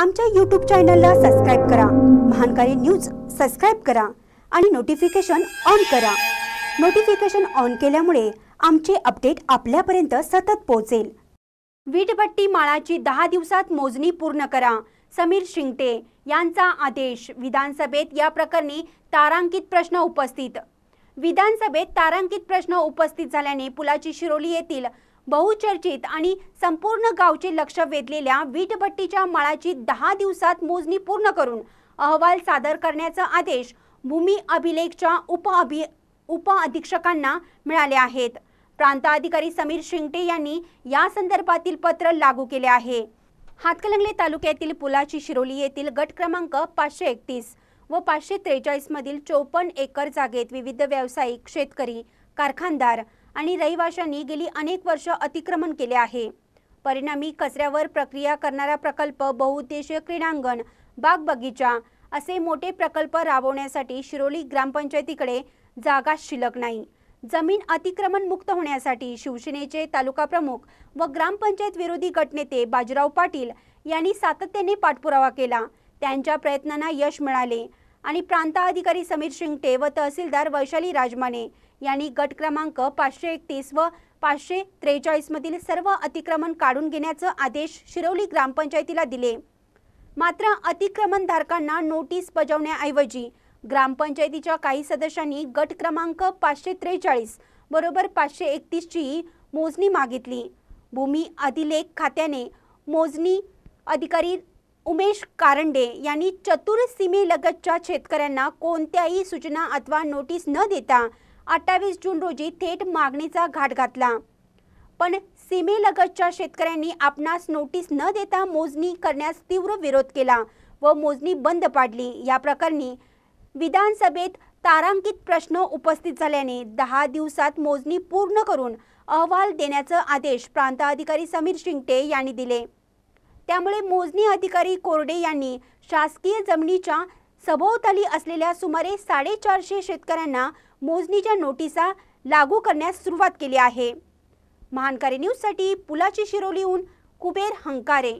आमच्या यूट्यूब चॅनलला सबस्क्राईब करा महानकारी न्यूज सबस्क्राईब करा आणि नोटिफिकेशन ऑन करा नोटिफिकेशन ऑन केल्यामुळे आमचे अपडेट आपल्यापर्यंत सतत पोहोचेल वीटभट्टी माळाची दहा दिवसात मोजणी पूर्ण करा समीर शिंगटे यांचा आदेश विधानसभेत या प्रकरणी तारांकित प्रश्न उपस्थित विधानसभेत तारांकित प्रश्न उपस्थित झाल्याने पुलाची शिरोली येथील बहुचर्चित आणि संपूर्ण गावचे लक्ष वेधलेल्या वीटभट्टीच्या माळाची दहा दिवसात मोजणी पूर्ण करून अहवाल सादर करण्याचा आदेश भूमी अभिलेखच्या उपअभि उपअधीक्षकांना मिळाले आहेत प्रांताधिकारी समीर शिंगटे यांनी या संदर्भातील पत्र लागू केले आहे हातकलंगले तालुक्यातील पुलाची शिरोली येथील गट क्रमांक पाचशे एकतीस व पाचशे त्रेचाळीसमधील चौपन्न एकर जागेत विविध व्यावसायिक शेतकरी कारखानदार आणि रहिवाशांनी गेली अनेक वर्ष अतिक्रमण केले आहे परिणामी कचऱ्यावर प्रक्रिया करणारा प्रकल्प बहुउद्देशीय क्रीडांगण बाग बगीचा असे मोठे प्रकल्प राबवण्यासाठी शिरोली ग्रामपंचायतीकडे जागा शिल्लक नाही जमीन अतिक्रमण मुक्त होण्यासाठी शिवसेनेचे तालुका प्रमुख व ग्रामपंचायत विरोधी गटनेते बाजीराव पाटील यांनी सातत्याने पाठपुरावा केला त्यांच्या प्रयत्नांना यश मिळाले आणि प्रांताधिकारी समीर शिंगटे व तहसीलदार वैशाली राजमाने यांनी गट क्रमांक पाचशे एकतीस व पाचशे त्रेचाळीसमधील सर्व अतिक्रमण काढून घेण्याचे आदेश शिरवली ग्रामपंचायतीला दिले मात्र अतिक्रमणधारकांना नोटीस बजावण्याऐवजी ग्रामपंचायतीच्या काही सदस्यांनी गट क्रमांक पाचशे त्रेचाळीस बरोबर पाचशे एकतीसची मोजणी मागितली भूमी अधिलेख खात्याने मोजणी अधिकारी उमेश कारंडे यांनी चतुर सीमेलगतच्या शेतकऱ्यांना कोणत्याही सूचना अथवा नोटीस न देता अठ्ठावीस जून रोजी थेट मागणीचा घाट घातला पण सीमेलगतच्या शेतकऱ्यांनी आपणास नोटीस न देता मोजणी करण्यास तीव्र विरोध केला व मोजणी बंद पाडली या प्रकरणी विधानसभेत तारांकित प्रश्न उपस्थित झाल्याने दहा दिवसात मोजणी पूर्ण करून अहवाल देण्याचे आदेश प्रांताधिकारी समीर शिंगटे यांनी दिले त्यामुळे मोजणी अधिकारी कोरडे यांनी शासकीय जमिनीच्या सभोवताली असलेल्या सुमारे साडेचारशे शेतकऱ्यांना मोजणीच्या नोटिसा लागू करण्यास सुरुवात केली आहे महानकारी न्यूजसाठी पुलाची शिरोलीहून कुबेर हंकारे